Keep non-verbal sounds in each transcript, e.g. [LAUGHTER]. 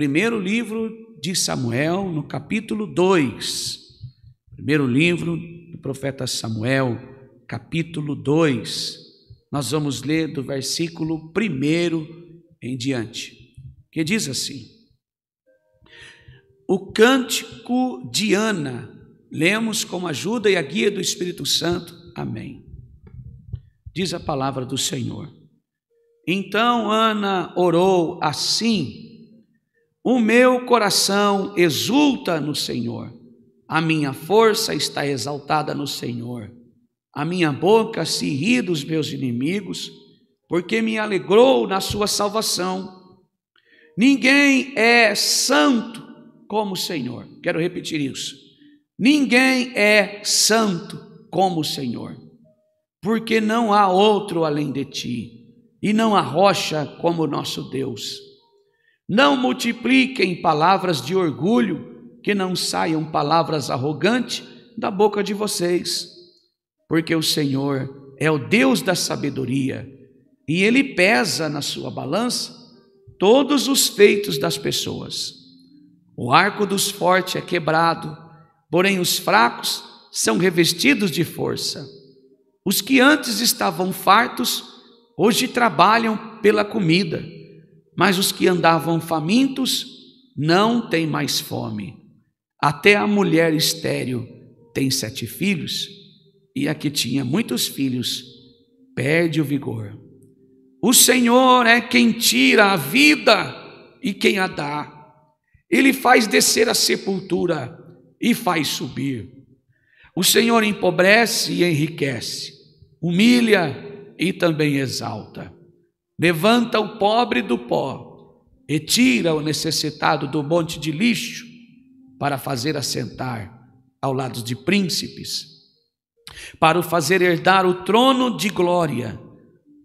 Primeiro livro de Samuel, no capítulo 2. Primeiro livro do profeta Samuel, capítulo 2. Nós vamos ler do versículo 1 em diante, que diz assim: O cântico de Ana, lemos com a ajuda e a guia do Espírito Santo. Amém. Diz a palavra do Senhor. Então Ana orou assim: o meu coração exulta no Senhor, a minha força está exaltada no Senhor, a minha boca se ri dos meus inimigos, porque me alegrou na sua salvação. Ninguém é santo como o Senhor. Quero repetir isso. Ninguém é santo como o Senhor, porque não há outro além de ti, e não há rocha como o nosso Deus. Não multipliquem palavras de orgulho, que não saiam palavras arrogantes da boca de vocês, porque o Senhor é o Deus da sabedoria e ele pesa na sua balança todos os feitos das pessoas. O arco dos fortes é quebrado, porém os fracos são revestidos de força. Os que antes estavam fartos, hoje trabalham pela comida mas os que andavam famintos não têm mais fome. Até a mulher estéril tem sete filhos, e a que tinha muitos filhos perde o vigor. O Senhor é quem tira a vida e quem a dá. Ele faz descer a sepultura e faz subir. O Senhor empobrece e enriquece, humilha e também exalta. Levanta o pobre do pó e tira o necessitado do monte de lixo para fazer assentar ao lado de príncipes, para o fazer herdar o trono de glória,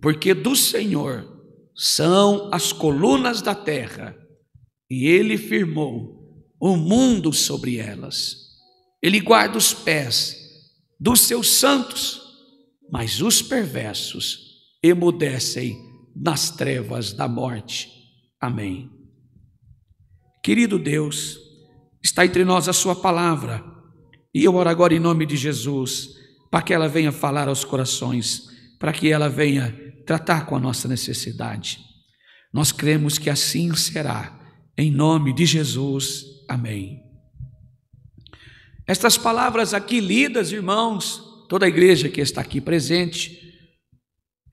porque do Senhor são as colunas da terra, e ele firmou o mundo sobre elas. Ele guarda os pés dos seus santos, mas os perversos emudecem nas trevas da morte. Amém. Querido Deus, está entre nós a Sua palavra, e eu oro agora em nome de Jesus, para que ela venha falar aos corações, para que ela venha tratar com a nossa necessidade. Nós cremos que assim será, em nome de Jesus. Amém. Estas palavras aqui lidas, irmãos, toda a igreja que está aqui presente,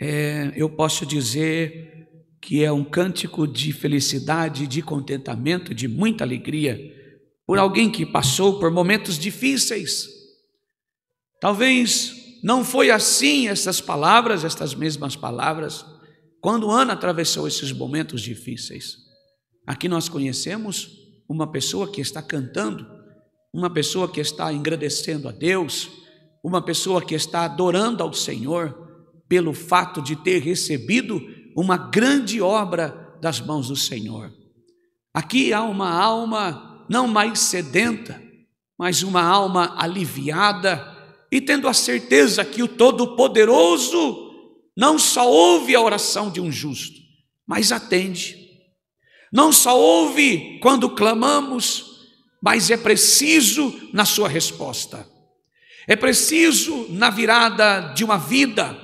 é, eu posso dizer que é um cântico de felicidade, de contentamento, de muita alegria, por alguém que passou por momentos difíceis. Talvez não foi assim essas palavras, estas mesmas palavras, quando Ana atravessou esses momentos difíceis. Aqui nós conhecemos uma pessoa que está cantando, uma pessoa que está agradecendo a Deus, uma pessoa que está adorando ao Senhor, pelo fato de ter recebido uma grande obra das mãos do Senhor. Aqui há uma alma não mais sedenta, mas uma alma aliviada e tendo a certeza que o Todo-Poderoso não só ouve a oração de um justo, mas atende. Não só ouve quando clamamos, mas é preciso na sua resposta. É preciso na virada de uma vida,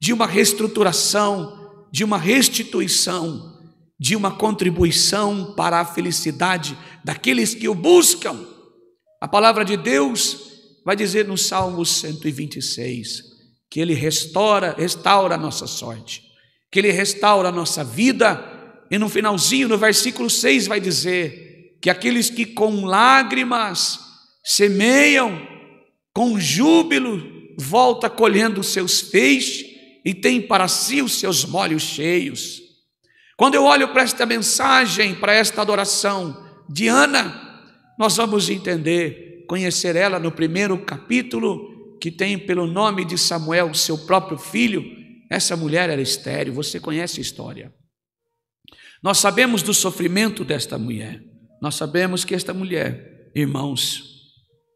de uma reestruturação, de uma restituição, de uma contribuição para a felicidade daqueles que o buscam. A palavra de Deus vai dizer no Salmo 126 que ele restaura, restaura a nossa sorte, que ele restaura a nossa vida, e no finalzinho, no versículo 6 vai dizer que aqueles que com lágrimas semeiam com júbilo, volta colhendo seus feixes e tem para si os seus molhos cheios. Quando eu olho para esta mensagem, para esta adoração de Ana, nós vamos entender, conhecer ela no primeiro capítulo, que tem pelo nome de Samuel, seu próprio filho. Essa mulher era estéreo, você conhece a história. Nós sabemos do sofrimento desta mulher, nós sabemos que esta mulher, irmãos,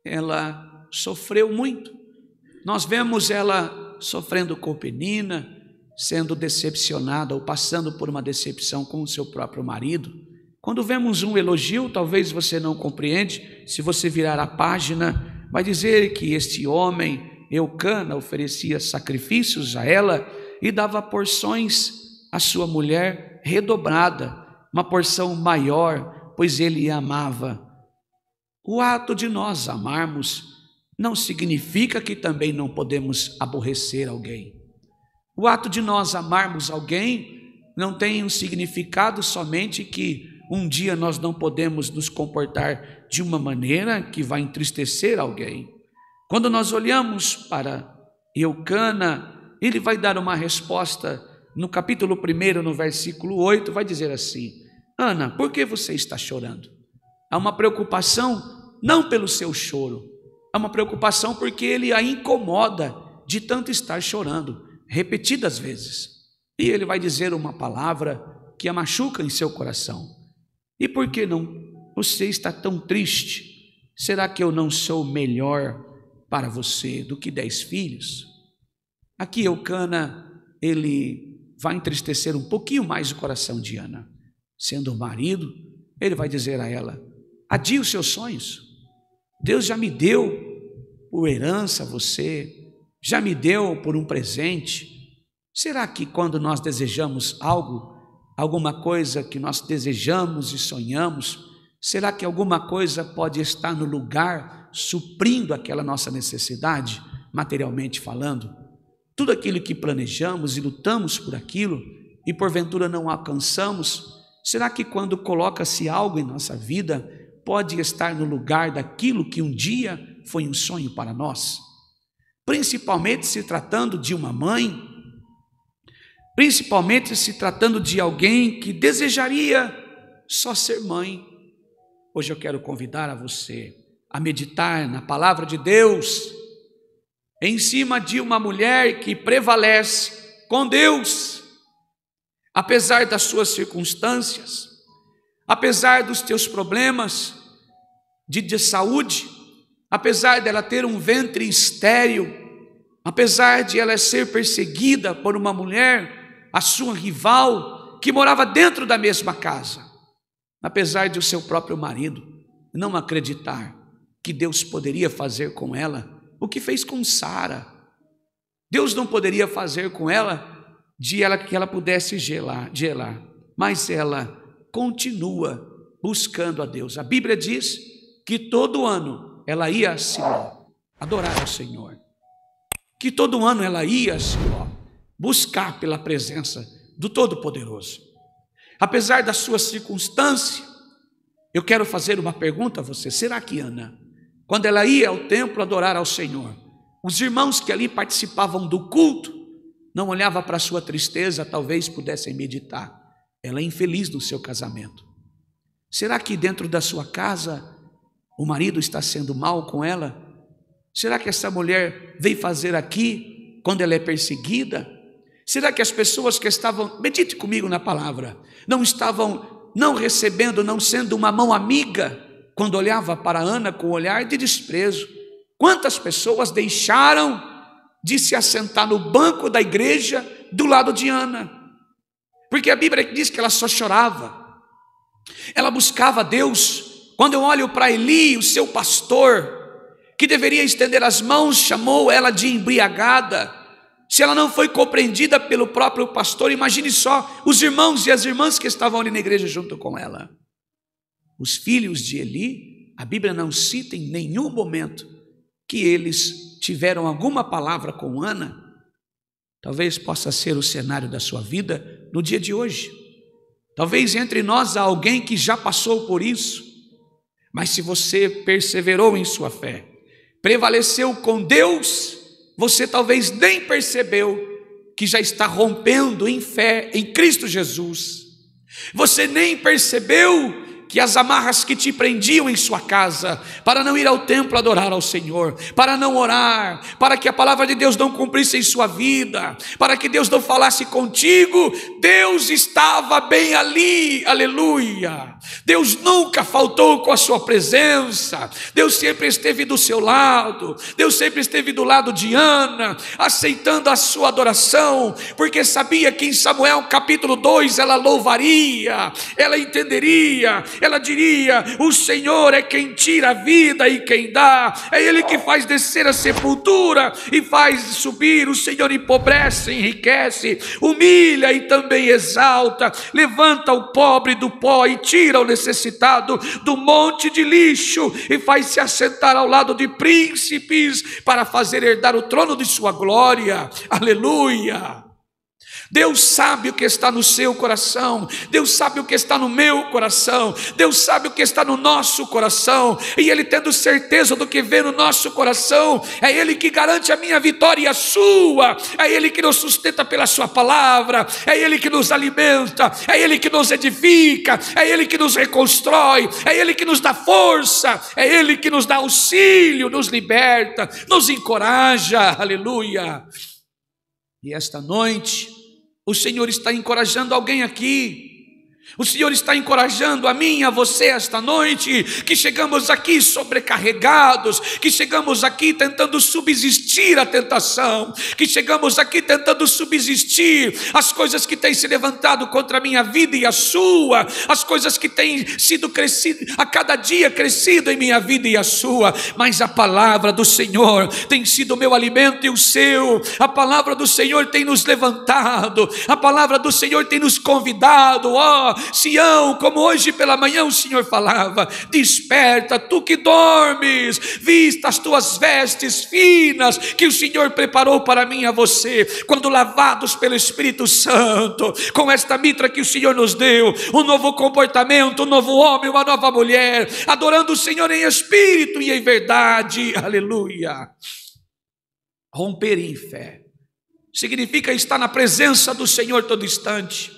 ela sofreu muito. Nós vemos ela sofrendo penina, sendo decepcionada ou passando por uma decepção com o seu próprio marido. Quando vemos um elogio, talvez você não compreende, se você virar a página, vai dizer que este homem, Eucana, oferecia sacrifícios a ela e dava porções à sua mulher redobrada, uma porção maior, pois ele a amava. O ato de nós amarmos não significa que também não podemos aborrecer alguém. O ato de nós amarmos alguém não tem um significado somente que um dia nós não podemos nos comportar de uma maneira que vai entristecer alguém. Quando nós olhamos para Eucana, ele vai dar uma resposta no capítulo 1, no versículo 8, vai dizer assim: Ana, por que você está chorando? Há uma preocupação não pelo seu choro, é uma preocupação porque ele a incomoda de tanto estar chorando, repetidas vezes. E ele vai dizer uma palavra que a machuca em seu coração. E por que não? Você está tão triste. Será que eu não sou melhor para você do que dez filhos? Aqui Eucana, ele vai entristecer um pouquinho mais o coração de Ana. Sendo o marido, ele vai dizer a ela: adie os seus sonhos, Deus já me deu por herança você, já me deu por um presente. Será que quando nós desejamos algo, alguma coisa que nós desejamos e sonhamos, será que alguma coisa pode estar no lugar suprindo aquela nossa necessidade, materialmente falando? Tudo aquilo que planejamos e lutamos por aquilo e porventura não alcançamos, será que quando coloca-se algo em nossa vida, pode estar no lugar daquilo que um dia foi um sonho para nós, principalmente se tratando de uma mãe, principalmente se tratando de alguém que desejaria só ser mãe. Hoje eu quero convidar a você a meditar na palavra de Deus em cima de uma mulher que prevalece com Deus, apesar das suas circunstâncias apesar dos teus problemas de, de saúde, apesar dela ter um ventre estéril, apesar de ela ser perseguida por uma mulher, a sua rival, que morava dentro da mesma casa, apesar de o seu próprio marido não acreditar que Deus poderia fazer com ela o que fez com Sara. Deus não poderia fazer com ela de ela que ela pudesse gelar, gelar, mas ela continua buscando a Deus. A Bíblia diz que todo ano ela ia a Siló adorar ao Senhor. Que todo ano ela ia a Siló buscar pela presença do Todo-Poderoso. Apesar da sua circunstância, eu quero fazer uma pergunta a você. Será que Ana, quando ela ia ao templo adorar ao Senhor, os irmãos que ali participavam do culto não olhava para a sua tristeza, talvez pudessem meditar? Ela é infeliz no seu casamento. Será que dentro da sua casa o marido está sendo mal com ela? Será que essa mulher veio fazer aqui quando ela é perseguida? Será que as pessoas que estavam, medite comigo na palavra, não estavam não recebendo, não sendo uma mão amiga quando olhava para Ana com um olhar de desprezo? Quantas pessoas deixaram de se assentar no banco da igreja do lado de Ana? Porque a Bíblia diz que ela só chorava. Ela buscava Deus. Quando eu olho para Eli, o seu pastor, que deveria estender as mãos, chamou ela de embriagada. Se ela não foi compreendida pelo próprio pastor, imagine só os irmãos e as irmãs que estavam ali na igreja junto com ela. Os filhos de Eli, a Bíblia não cita em nenhum momento que eles tiveram alguma palavra com Ana Talvez possa ser o cenário da sua vida no dia de hoje. Talvez entre nós há alguém que já passou por isso, mas se você perseverou em sua fé, prevaleceu com Deus, você talvez nem percebeu que já está rompendo em fé em Cristo Jesus. Você nem percebeu que as amarras que te prendiam em sua casa, para não ir ao templo adorar ao Senhor, para não orar, para que a palavra de Deus não cumprisse em sua vida, para que Deus não falasse contigo, Deus estava bem ali, aleluia. Deus nunca faltou com a sua presença, Deus sempre esteve do seu lado, Deus sempre esteve do lado de Ana, aceitando a sua adoração, porque sabia que em Samuel capítulo 2 ela louvaria, ela entenderia, ela diria: O Senhor é quem tira a vida e quem dá, é Ele que faz descer a sepultura e faz subir. O Senhor empobrece, enriquece, humilha e também exalta, levanta o pobre do pó e tira o necessitado do monte de lixo e faz-se assentar ao lado de príncipes para fazer herdar o trono de sua glória. Aleluia! Deus sabe o que está no seu coração, Deus sabe o que está no meu coração, Deus sabe o que está no nosso coração, e Ele tendo certeza do que vê no nosso coração, é Ele que garante a minha vitória e a sua, é Ele que nos sustenta pela Sua palavra, é Ele que nos alimenta, é Ele que nos edifica, é Ele que nos reconstrói, é Ele que nos dá força, é Ele que nos dá auxílio, nos liberta, nos encoraja, aleluia. E esta noite, o Senhor está encorajando alguém aqui o Senhor está encorajando a mim, a você esta noite, que chegamos aqui sobrecarregados, que chegamos aqui tentando subsistir à tentação, que chegamos aqui tentando subsistir às coisas que têm se levantado contra a minha vida e a sua, as coisas que têm sido crescido a cada dia crescido em minha vida e a sua, mas a palavra do Senhor tem sido o meu alimento e o seu. A palavra do Senhor tem nos levantado, a palavra do Senhor tem nos convidado, ó, oh, Sião, como hoje pela manhã o Senhor falava: desperta, tu que dormes, vista as tuas vestes finas que o Senhor preparou para mim e a você, quando lavados pelo Espírito Santo, com esta mitra que o Senhor nos deu, um novo comportamento, um novo homem, uma nova mulher, adorando o Senhor em espírito e em verdade, aleluia. Romper em fé significa estar na presença do Senhor todo instante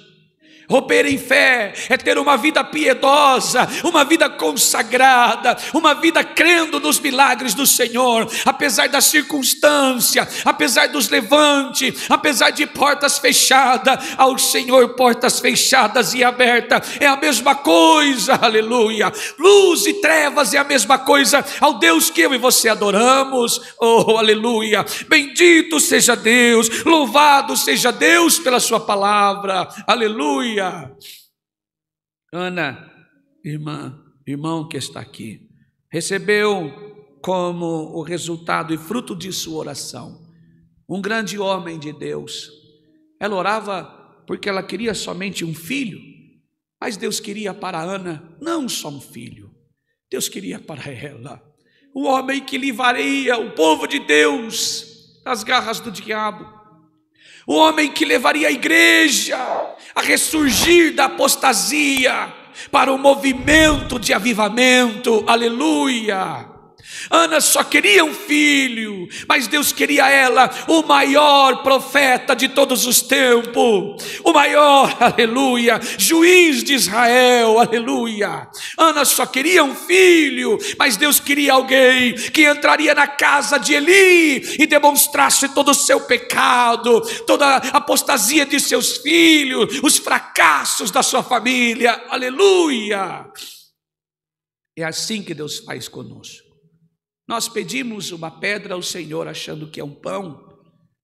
Romper em fé é ter uma vida piedosa, uma vida consagrada, uma vida crendo nos milagres do Senhor, apesar da circunstância, apesar dos levantes, apesar de portas fechadas, ao Senhor portas fechadas e abertas, é a mesma coisa, aleluia. Luz e trevas é a mesma coisa ao Deus que eu e você adoramos, oh, aleluia. Bendito seja Deus, louvado seja Deus pela Sua palavra, aleluia. Aleluia! Ana, irmã, irmão que está aqui, recebeu como o resultado e fruto de sua oração um grande homem de Deus. Ela orava porque ela queria somente um filho, mas Deus queria para Ana não só um filho, Deus queria para ela o homem que livraria o povo de Deus das garras do diabo, o homem que levaria a igreja a ressurgir da apostasia para o movimento de avivamento. Aleluia! Ana só queria um filho, mas Deus queria ela o maior profeta de todos os tempos, o maior, [LAUGHS] aleluia, juiz de Israel, aleluia. Ana só queria um filho, mas Deus queria alguém que entraria na casa de Eli e demonstrasse todo o seu pecado, toda a apostasia de seus filhos, os fracassos da sua família, aleluia. É assim que Deus faz conosco. Nós pedimos uma pedra ao Senhor achando que é um pão.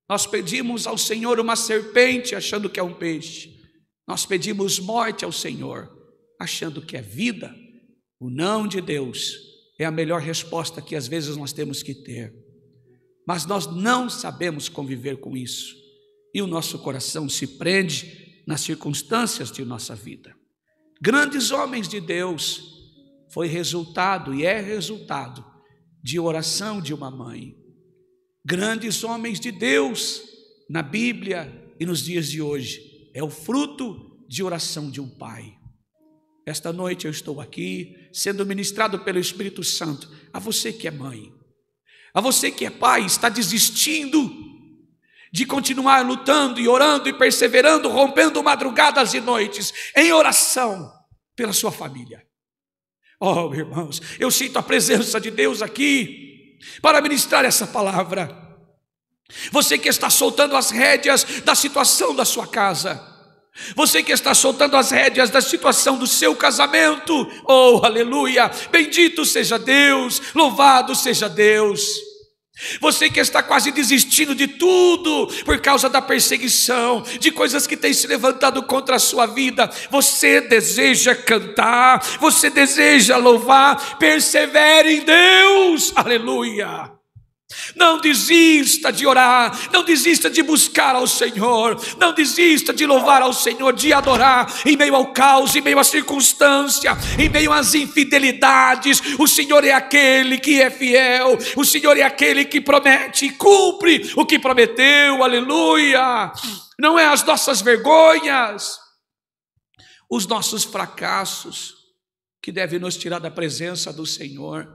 Nós pedimos ao Senhor uma serpente achando que é um peixe. Nós pedimos morte ao Senhor achando que é vida. O não de Deus é a melhor resposta que às vezes nós temos que ter. Mas nós não sabemos conviver com isso. E o nosso coração se prende nas circunstâncias de nossa vida. Grandes homens de Deus foi resultado e é resultado de oração de uma mãe. Grandes homens de Deus na Bíblia e nos dias de hoje é o fruto de oração de um pai. Esta noite eu estou aqui sendo ministrado pelo Espírito Santo a você que é mãe, a você que é pai, está desistindo de continuar lutando e orando e perseverando, rompendo madrugadas e noites em oração pela sua família. Oh, irmãos, eu sinto a presença de Deus aqui para ministrar essa palavra. Você que está soltando as rédeas da situação da sua casa, você que está soltando as rédeas da situação do seu casamento, oh, aleluia! Bendito seja Deus, louvado seja Deus. Você que está quase desistindo de tudo por causa da perseguição, de coisas que têm se levantado contra a sua vida, você deseja cantar, você deseja louvar, persevere em Deus, aleluia. Não desista de orar, não desista de buscar ao Senhor, não desista de louvar ao Senhor, de adorar em meio ao caos, em meio à circunstância, em meio às infidelidades. O Senhor é aquele que é fiel, o Senhor é aquele que promete e cumpre o que prometeu, aleluia. Não é as nossas vergonhas, os nossos fracassos que devem nos tirar da presença do Senhor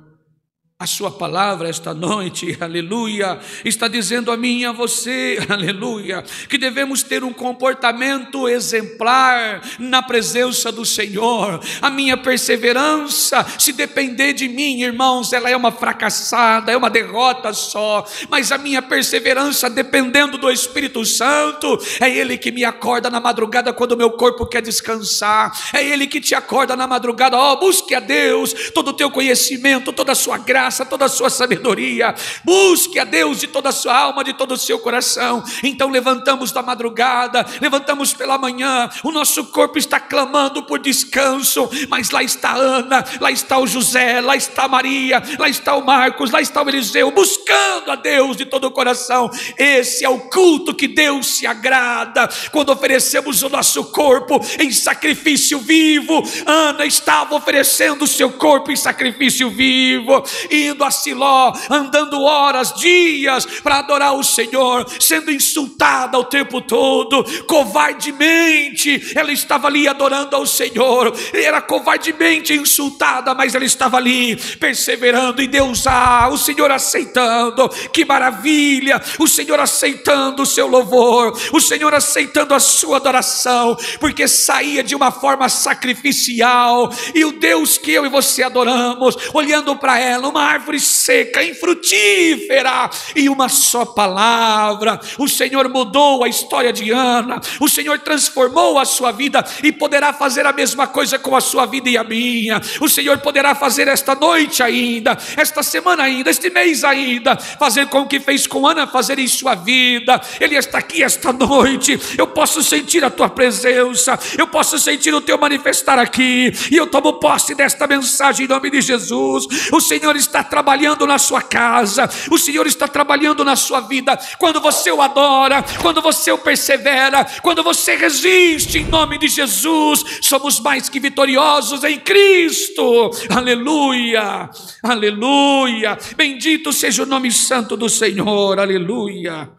a sua palavra esta noite, [LAUGHS] aleluia, está dizendo a mim e a você, [LAUGHS] aleluia, que devemos ter um comportamento exemplar na presença do Senhor. A minha perseverança, se depender de mim, irmãos, ela é uma fracassada, é uma derrota só, mas a minha perseverança, dependendo do Espírito Santo, é Ele que me acorda na madrugada quando o meu corpo quer descansar, é Ele que te acorda na madrugada, ó, oh, busque a Deus, todo o teu conhecimento, toda a sua graça graça, toda a sua sabedoria. Busque a Deus de toda a sua alma, de todo o seu coração. Então levantamos da madrugada, levantamos pela manhã, o nosso corpo está clamando por descanso, mas lá está Ana, lá está o José, lá está Maria, lá está o Marcos, lá está o Eliseu, buscando a Deus de todo o coração. Esse é o culto que Deus se agrada quando oferecemos o nosso corpo em sacrifício vivo. Ana estava oferecendo o seu corpo em sacrifício vivo, e indo a Siló, andando horas, dias para adorar o Senhor, sendo insultada o tempo todo, covardemente, ela estava ali adorando ao Senhor, era covardemente insultada, mas ela estava ali perseverando e Deus, ah, o Senhor aceitando, que maravilha, o Senhor aceitando o seu louvor, o Senhor aceitando a sua adoração, porque saía de uma forma sacrificial, e o Deus que eu e você adoramos, olhando para ela, uma árvore seca, infrutífera, e uma só palavra. O Senhor mudou a história de Ana, o Senhor transformou a sua vida e poderá fazer a mesma coisa com a sua vida e a minha. O Senhor poderá fazer esta noite ainda, esta semana ainda, este mês ainda, fazer com o que fez com Ana, fazer em sua vida. Ele está aqui esta noite. Eu posso sentir a tua presença, eu posso sentir o teu manifestar aqui, e eu tomo posse desta mensagem em nome de Jesus. O Senhor está está trabalhando na sua casa, o Senhor está trabalhando na sua vida. Quando você o adora, quando você o persevera, quando você resiste em nome de Jesus, somos mais que vitoriosos em Cristo. Aleluia, aleluia. Bendito seja o nome santo do Senhor, aleluia.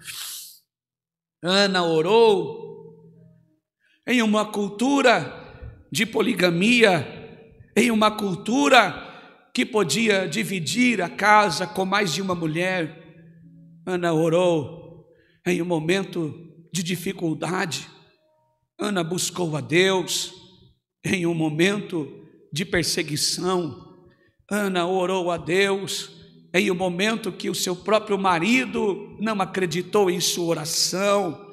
Ana orou em uma cultura de poligamia, em uma cultura que podia dividir a casa com mais de uma mulher, Ana orou em um momento de dificuldade. Ana buscou a Deus em um momento de perseguição. Ana orou a Deus em um momento que o seu próprio marido não acreditou em sua oração.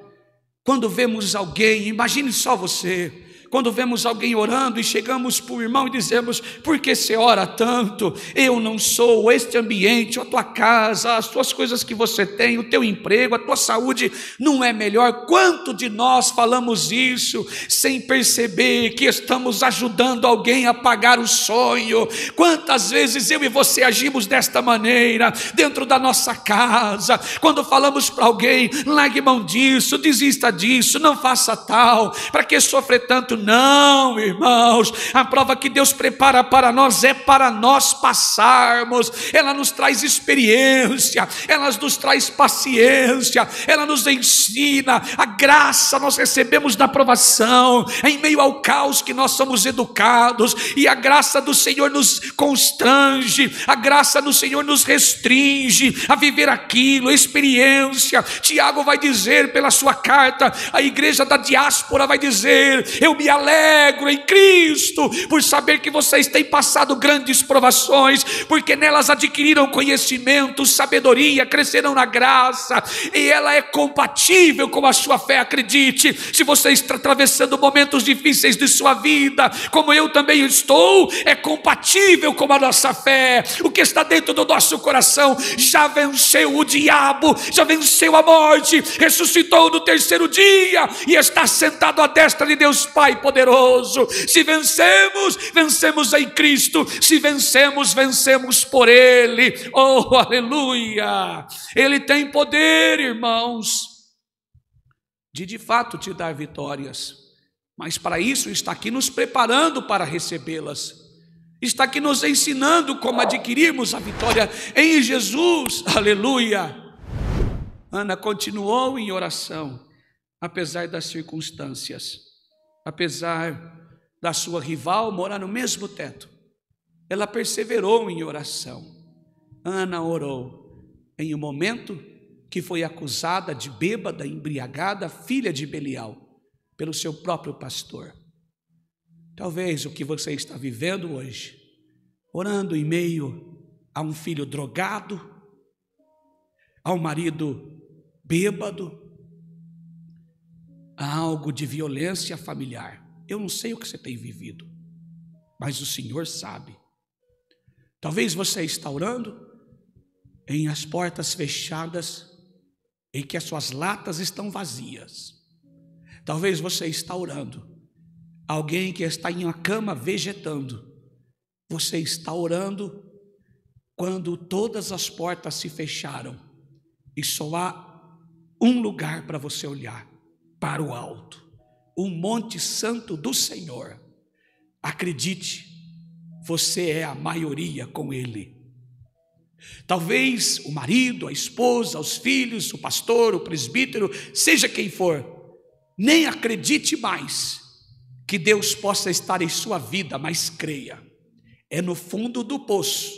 Quando vemos alguém, imagine só você, quando vemos alguém orando e chegamos para o irmão e dizemos: Por que você ora tanto? Eu não sou este ambiente, a tua casa, as tuas coisas que você tem, o teu emprego, a tua saúde não é melhor. Quanto de nós falamos isso sem perceber que estamos ajudando alguém a pagar o sonho? Quantas vezes eu e você agimos desta maneira, dentro da nossa casa, quando falamos para alguém: largue mão disso, desista disso, não faça tal, para que sofrer tanto? Não, irmãos, a prova que Deus prepara para nós é para nós passarmos, ela nos traz experiência, ela nos traz paciência, ela nos ensina, a graça nós recebemos da provação, em meio ao caos que nós somos educados, e a graça do Senhor nos constrange, a graça do Senhor nos restringe a viver aquilo, a experiência. Tiago vai dizer pela sua carta, a igreja da diáspora vai dizer: Eu me alegro em Cristo por saber que vocês têm passado grandes provações, porque nelas adquiriram conhecimento, sabedoria, cresceram na graça, e ela é compatível com a sua fé, acredite. Se você está atravessando momentos difíceis de sua vida, como eu também estou, é compatível com a nossa fé. O que está dentro do nosso coração já venceu o diabo, já venceu a morte, ressuscitou no terceiro dia e está sentado à destra de Deus Pai poderoso. Se vencemos, vencemos em Cristo. Se vencemos, vencemos por Ele. Oh, aleluia! Ele tem poder, irmãos, de de fato te dar vitórias. Mas para isso está aqui nos preparando para recebê-las. Está aqui nos ensinando como adquirirmos a vitória em Jesus. Aleluia! Ana continuou em oração, apesar das circunstâncias apesar da sua rival morar no mesmo teto, ela perseverou em oração. Ana orou em um momento que foi acusada de bêbada, embriagada, filha de Belial, pelo seu próprio pastor. Talvez o que você está vivendo hoje, orando em meio a um filho drogado, a um marido bêbado, algo de violência familiar. Eu não sei o que você tem vivido, mas o Senhor sabe. Talvez você está orando em as portas fechadas, em que as suas latas estão vazias. Talvez você está orando alguém que está em uma cama vegetando. Você está orando quando todas as portas se fecharam e só há um lugar para você olhar para o alto, o Monte Santo do Senhor. Acredite, você é a maioria com Ele. Talvez o marido, a esposa, os filhos, o pastor, o presbítero, seja quem for, nem acredite mais que Deus possa estar em sua vida, mas creia. É no fundo do poço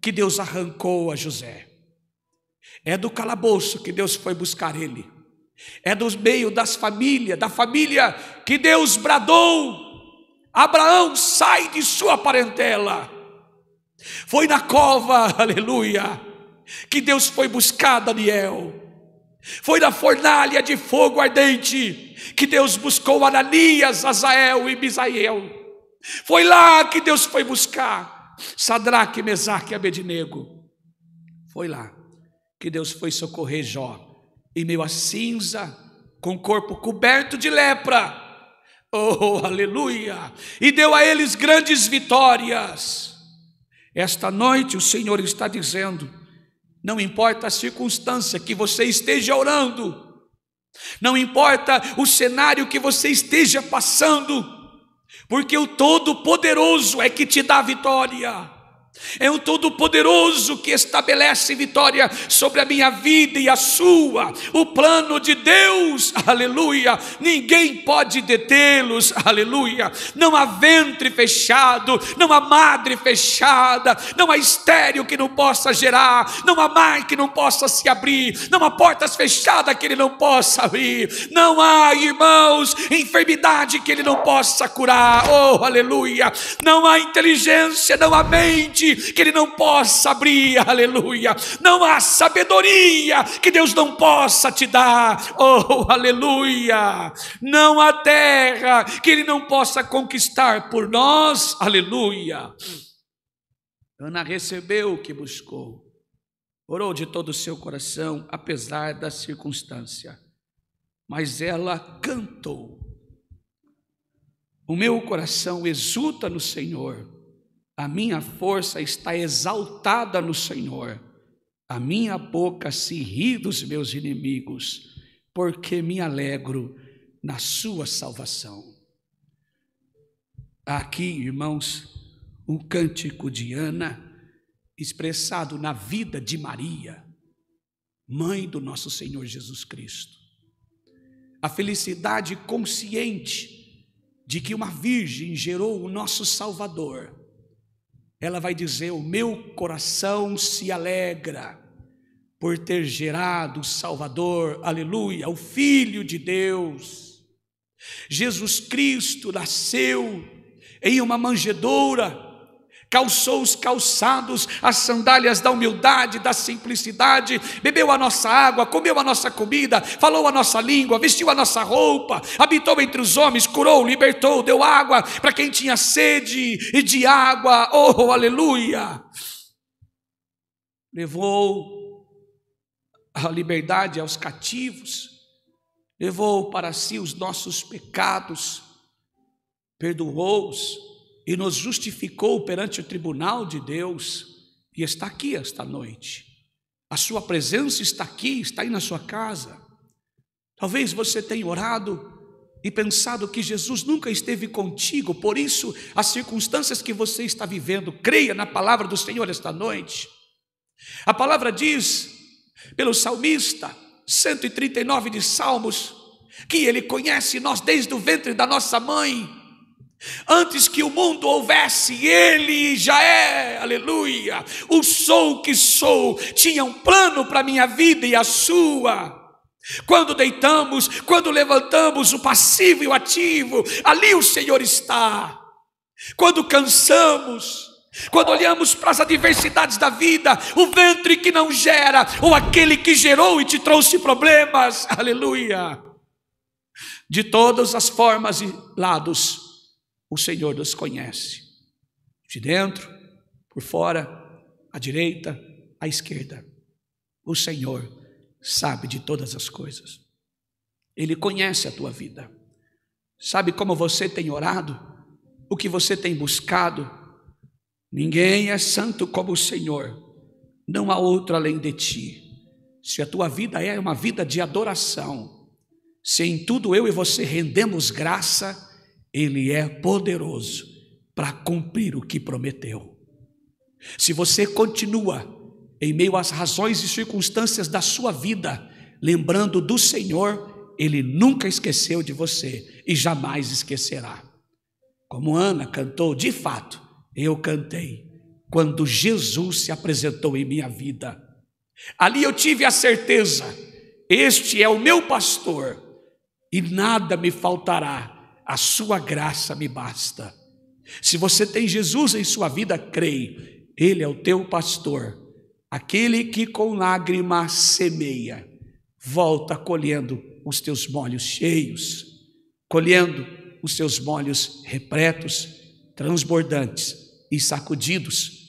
que Deus arrancou a José. É do calabouço que Deus foi buscar ele. É dos meio das famílias, da família que Deus bradou. Abraão sai de sua parentela. Foi na cova, [LAUGHS] aleluia, que Deus foi buscar Daniel. Foi na fornalha de fogo ardente que Deus buscou Ananias, Azael e Misael. Foi lá que Deus foi buscar Sadraque, Mesaque e Abednego. Foi lá que Deus foi socorrer Jó em meio à cinza, com o corpo coberto de lepra. Oh, aleluia! E deu a eles grandes vitórias. Esta noite o Senhor está dizendo: não importa a circunstância que você esteja orando, não importa o cenário que você esteja passando, porque o Todo-Poderoso é que te dá vitória. É o Todo-Poderoso que estabelece vitória sobre a minha vida e a sua. O plano de Deus, [LAUGHS] aleluia. Ninguém pode detê-los, [LAUGHS] aleluia. Não há ventre fechado, não há madre fechada, não há estéreo que não possa gerar, não há mar que não possa se abrir, não há portas fechadas que ele não possa abrir, não há irmãos, enfermidade que ele não possa curar, oh, aleluia. Não há inteligência, não há mente mente que ele não possa abrir, aleluia. Não há sabedoria que Deus não possa te dar, oh, aleluia. Não há terra que ele não possa conquistar por nós, aleluia. Ana recebeu o que buscou, orou de todo o seu coração, apesar da circunstância, mas ela cantou. O meu coração exulta no Senhor a minha força está exaltada no Senhor. A minha boca se ri dos meus inimigos, porque me alegro na sua salvação. Aqui, irmãos, um cântico de Ana expressado na vida de Maria, mãe do nosso Senhor Jesus Cristo. A felicidade consciente de que uma virgem gerou o nosso Salvador ela vai dizer: O meu coração se alegra por ter gerado o Salvador, aleluia, o Filho de Deus. Jesus Cristo nasceu em uma manjedoura, calçou os calçados, as sandálias da humildade, da simplicidade, bebeu a nossa água, comeu a nossa comida, falou a nossa língua, vestiu a nossa roupa, habitou entre os homens, curou, libertou, deu água para quem tinha sede e de água, oh, aleluia! Levou a liberdade aos cativos, levou para si os nossos pecados, perdoou-os e nos justificou perante o tribunal de Deus e está aqui esta noite. A sua presença está aqui, está aí na sua casa. Talvez você tenha orado e pensado que Jesus nunca esteve contigo, por isso as circunstâncias que você está vivendo, creia na palavra do Senhor esta noite. A palavra diz, pelo salmista 139 de Salmos, que ele conhece nós desde o ventre da nossa mãe Antes que o mundo houvesse, ele já é, aleluia. O sou que sou tinha um plano para a minha vida e a sua. Quando deitamos, quando levantamos, o passivo e o ativo, ali o Senhor está. Quando cansamos, quando olhamos para as adversidades da vida, o ventre que não gera, ou aquele que gerou e te trouxe problemas, [LAUGHS] aleluia. De todas as formas e lados, o Senhor nos conhece, de dentro, por fora, à direita, à esquerda. O Senhor sabe de todas as coisas. Ele conhece a tua vida. Sabe como você tem orado, o que você tem buscado. Ninguém é santo como o Senhor. Não há outro além de ti. Se a tua vida é uma vida de adoração, se em tudo eu e você rendemos graça, ele é poderoso para cumprir o que prometeu. Se você continua em meio às razões e circunstâncias da sua vida, lembrando do Senhor, ele nunca esqueceu de você e jamais esquecerá. Como Ana cantou, de fato, eu cantei quando Jesus se apresentou em minha vida. Ali eu tive a certeza: este é o meu pastor e nada me faltará a sua graça me basta. Se você tem Jesus em sua vida, creio, ele é o teu pastor, aquele que com lágrimas semeia, volta colhendo os teus molhos cheios, colhendo os teus molhos repletos, transbordantes e sacudidos.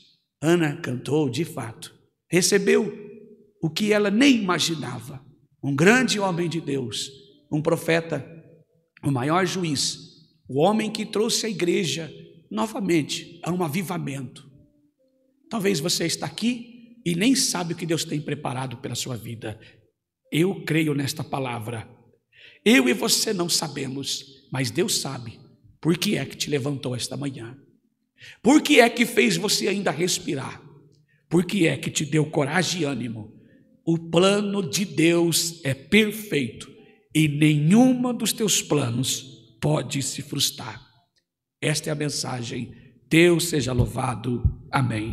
Ana cantou de fato, recebeu o que ela nem imaginava: um grande homem de Deus, um profeta o maior juiz, o homem que trouxe a igreja novamente a um avivamento. Talvez você está aqui e nem sabe o que Deus tem preparado pela sua vida. Eu creio nesta palavra. Eu e você não sabemos, mas Deus sabe por que é que te levantou esta manhã. Por que é que fez você ainda respirar? Por que é que te deu coragem e ânimo? O plano de Deus é perfeito e nenhuma dos teus planos pode se frustrar. Esta é a mensagem. Deus seja louvado. Amém.